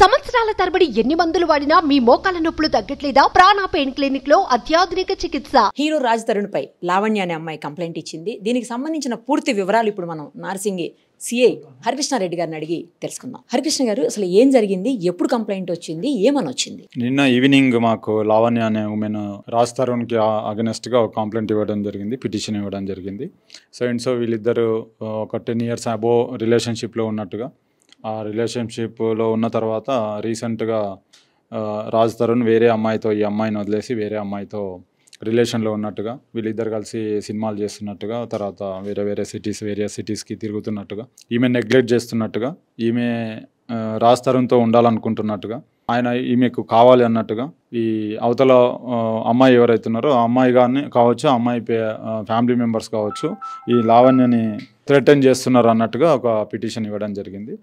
సంవత్సరాల తరబడి ఎన్ని మందులు వాడినా మీ మోకాల నొప్పులు తగ్గట్లేదా ప్రాణా పెయిన్ క్లినిక్ లో అత్యాధునిక చికిత్స హీరో రాజ్ తరుణ్ పై లావణ్య అనే అమ్మాయి కంప్లైంట్ ఇచ్చింది దీనికి సంబంధించిన పూర్తి వివరాలు ఇప్పుడు మనం నార్సింగి సిఐ హరికృష్ణారెడ్డి గారిని అడిగి తెలుసుకుందాం హరికృష్ణ గారు అసలు ఏం జరిగింది ఎప్పుడు కంప్లైంట్ వచ్చింది ఏమని వచ్చింది నిన్న ఈవినింగ్ మాకు లావణ్య అనే ఉమెన్ రాజ్ తరుణ్ కి అగనెస్ట్ గా ఒక కంప్లైంట్ ఇవ్వడం జరిగింది పిటిషన్ ఇవ్వడం జరిగింది సో ఇండ్ సో వీళ్ళిద్దరు ఒక టెన్ ఇయర్స్ అబో రిలేషన్షిప్ లో ఉన్నట్టుగా ఆ రిలేషన్షిప్లో ఉన్న తర్వాత రీసెంట్గా రాజ్ తరుణ్ వేరే అమ్మాయితో ఈ అమ్మాయిని వదిలేసి వేరే అమ్మాయితో రిలేషన్లో ఉన్నట్టుగా వీళ్ళిద్దరు కలిసి సినిమాలు చేస్తున్నట్టుగా తర్వాత వేరే వేరే సిటీస్ వేరే సిటీస్కి తిరుగుతున్నట్టుగా ఈమె నెగ్లెక్ట్ చేస్తున్నట్టుగా ఈమె రాజ్ తరుణ్తో ఉండాలనుకుంటున్నట్టుగా ఆయన ఈమెకు కావాలి అన్నట్టుగా ఈ అవతల అమ్మాయి ఎవరైతే ఆ అమ్మాయి కానీ కావచ్చు ఆ అమ్మాయి ఫ్యామిలీ మెంబర్స్ కావచ్చు ఈ లావణ్యని థ్రెటన్ చేస్తున్నారు అన్నట్టుగా ఒక పిటిషన్ ఇవ్వడం జరిగింది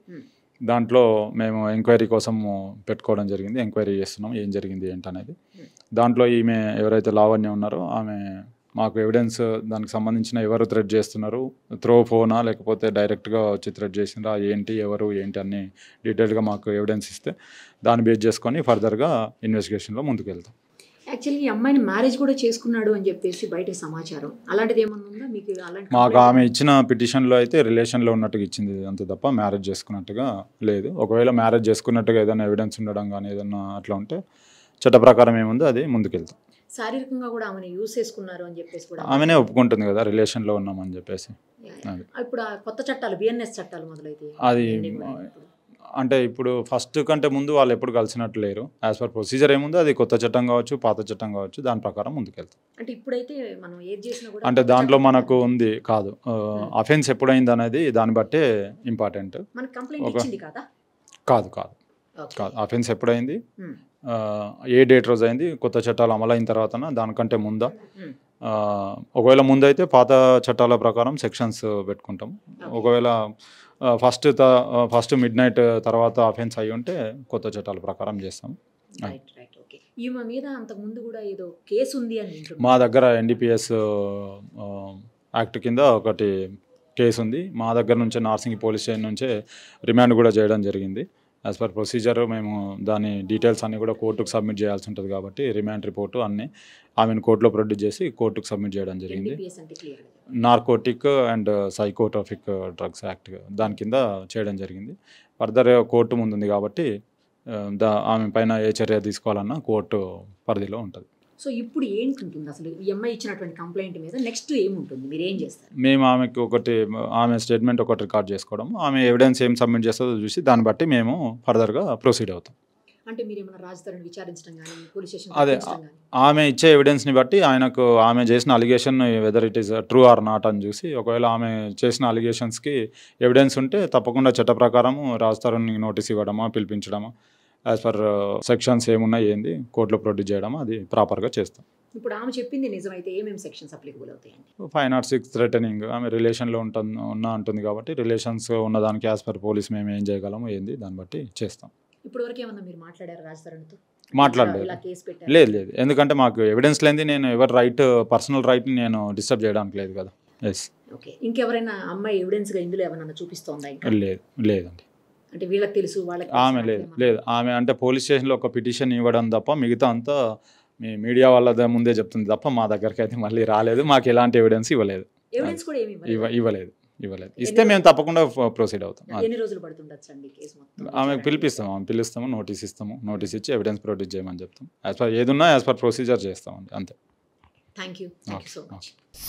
దాంట్లో మేము ఎంక్వైరీ కోసం పెట్టుకోవడం జరిగింది ఎంక్వైరీ చేస్తున్నాం ఏం జరిగింది ఏంటనేది దాంట్లో ఈమె ఎవరైతే లావణ్య ఉన్నారో ఆమె మాకు ఎవిడెన్స్ దానికి సంబంధించిన ఎవరు థ్రెడ్ చేస్తున్నారు త్రో ఫోనా లేకపోతే డైరెక్ట్గా వచ్చి థ్రెడ్ చేసినారా ఏంటి ఎవరు ఏంటి అన్ని డీటెయిల్గా మాకు ఎవిడెన్స్ ఇస్తే దాన్ని బేస్ చేసుకొని ఫర్దర్గా ఇన్వెస్టిగేషన్లో ముందుకు వెళ్తాం యాక్చువల్లీ ఈ అమ్మాయిని మ్యారేజ్ కూడా చేసుకున్నాడు అని చెప్పేసి బయట సమాచారం అలాంటిది ఏమన్నా ఉందా మీకు అలాంటి మాకు ఆమె ఇచ్చిన పిటిషన్లో అయితే రిలేషన్లో ఉన్నట్టుగా ఇచ్చింది అంత తప్ప మ్యారేజ్ చేసుకున్నట్టుగా లేదు ఒకవేళ మ్యారేజ్ చేసుకున్నట్టుగా ఏదైనా ఎవిడెన్స్ ఉండడం కానీ ఏదైనా అట్లా ఉంటే చట్ట ప్రకారం ఏముందో అది ముందుకెళ్తాం శారీరకంగా కూడా ఆమెను యూస్ చేసుకున్నారు అని చెప్పేసి కూడా ఆమెనే ఒప్పుకుంటుంది కదా రిలేషన్లో ఉన్నామని చెప్పేసి ఇప్పుడు కొత్త చట్టాలు బిఎన్ఎస్ చట్టాలు మొదలైతే అది అంటే ఇప్పుడు ఫస్ట్ కంటే ముందు వాళ్ళు ఎప్పుడు కలిసినట్టు లేరు యాజ్ పర్ ప్రొసీజర్ ఏముందో అది కొత్త చట్టం కావచ్చు పాత చట్టం కావచ్చు దాని ప్రకారం ముందుకెళ్తాం అంటే ఇప్పుడైతే మనం ఏది చేసినా అంటే దాంట్లో మనకు ఉంది కాదు అఫెన్స్ hmm. ఎప్పుడైంది అనేది దాన్ని బట్టే ఇంపార్టెంట్ కాదు కాదు కాదు అఫెన్స్ ఎప్పుడైంది hmm. ఏ డేట్ రోజు అయింది కొత్త చట్టాలు అమలైన తర్వాత దానికంటే ముందా ఒకవేళ ముందైతే పాత చట్టాల ప్రకారం సెక్షన్స్ పెట్టుకుంటాం ఒకవేళ ఫస్ట్ త ఫస్ట్ మిడ్ నైట్ తర్వాత అఫెన్స్ అయి ఉంటే కొత్త చట్టాల ప్రకారం చేస్తాం కేసు ఉంది మా దగ్గర ఎన్డిపిఎస్ యాక్ట్ కింద ఒకటి కేసు ఉంది మా దగ్గర నుంచే నార్సింగ్ పోలీస్ స్టేషన్ నుంచే రిమాండ్ కూడా చేయడం జరిగింది యాజ్ పర్ ప్రొసీజర్ మేము దాని డీటెయిల్స్ అన్నీ కూడా కోర్టుకు సబ్మిట్ చేయాల్సి ఉంటుంది కాబట్టి రిమాండ్ రిపోర్టు అన్నీ ఆమెను కోర్టులో ప్రొడ్యూస్ చేసి కోర్టుకు సబ్మిట్ చేయడం జరిగింది narcotic and psychotropic drugs act దాని కింద చేయడం జరిగింది ఫర్దర్ కోర్టు uh, ముందుంది కాబట్టి uh, దా ఆమె పైన ఏ చర్య తీసుకోవాలన్నా కోర్టు పరిధిలో ఉంటుంది సో ఇప్పుడు ఏంటి ఉంటుంది అసలు ఈ అమ్మాయి ఇచ్చినటువంటి కంప్లైంట్ మీద నెక్స్ట్ ఏముంటుంది మీరు ఏం చేస్తారు మేము ఆమెకి ఒకటి ఆమె స్టేట్మెంట్ ఒకటి రికార్డ్ చేసుకోవడం ఆమె ఎవిడెన్స్ ఏం సబ్మిట్ చేస్తుందో చూసి దాన్ని బట్టి మేము ఫర్దర్గా ప్రొసీడ్ అవుతాం అంటే మీరు ఏమైనా రాజధాని విచారించడం కానీ పోలీస్ స్టేషన్ అదే ఆమె ఇచ్చే ఎవిడెన్స్ని బట్టి ఆయనకు ఆమె చేసిన allegation whether it is true or not అని చూసి ఒకవేళ ఆమె చేసిన అలిగేషన్స్కి ఎవిడెన్స్ ఉంటే తప్పకుండా చట్ట ప్రకారం రాజధానికి నోటీస్ ఇవ్వడమా పిలిపించడమా యాజ్ పర్ సెక్షన్స్ ఏమున్నాయి ఏంది కోర్టులో ప్రొడ్యూస్ చేయడం అది ప్రాపర్గా చేస్తాం ఇప్పుడు ఆమె చెప్పింది నిజమైతే ఏమేమి సెక్షన్స్ అప్లికబుల్ అవుతాయండి ఫైవ్ నాట్ సిక్స్ థ్రెటనింగ్ ఆమె రిలేషన్లో ఉంటుంది ఉన్న ఉంటుంది కాబట్టి రిలేషన్స్ ఉన్నదానికి యాజ్ పర్ పోలీస్ మేము ఏం చేయగలము ఏంది దాన్ని బట్టి చేస్తాం ఇప్పుడు వరకు ఏమన్నా మీరు మాట్లాడారు రాజధరణితో మాట్లాడలేదు లేదు లేదు ఎందుకంటే మాకు ఎవిడెన్స్ లేని నేను ఎవరి రైట్ పర్సనల్ రైట్ నేను డిస్టర్బ్ చేయడానికి లేదు కదా ఎస్ ఓకే ఇంకెవరైనా అమ్మాయి ఎవిడెన్స్గా ఇందులో ఏమైనా చూపిస్తోందా లేదు లేదండి అంటే వీళ్ళకి తెలుసు వాళ్ళకి ఆమె లేదు లేదు ఆమె అంటే పోలీస్ స్టేషన్లో ఒక పిటిషన్ ఇవ్వడం తప్ప మిగతా అంతా మీ మీడియా వాళ్ళ ముందే చెప్తుంది తప్ప మా దగ్గరికి అయితే మళ్ళీ రాలేదు మాకు ఎలాంటి ఎవిడెన్స్ ఇవ్వలేదు ఇవ్వలేదు ఇవ్వలేదు ఇస్తే మేము తప్పకుండా ప్రొసీడ్ అవుతాం ఎన్ని రోజులు పడుతుండొచ్చు ఆమెకు పిలిపిస్తాం ఆమె పిలుస్తాము నోటీస్ ఇస్తాము నోటీస్ ఇచ్చి ఎవిడెన్స్ ప్రొడ్యూస్ చేయమని చెప్తాం యాజ్ పర్ ఏదున్నా యాజ్ పర్ ప్రొసీజర్ చేస్తామండి అంతే థ్యాంక్ యూ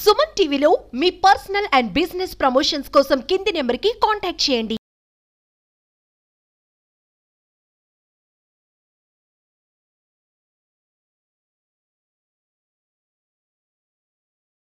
సుమన్ టీవీలో మీ పర్సనల్ అండ్ బిజినెస్ ప్రమోషన్స్ కోసం కింది నెంబర్కి కాంటాక్ట్ చేయండి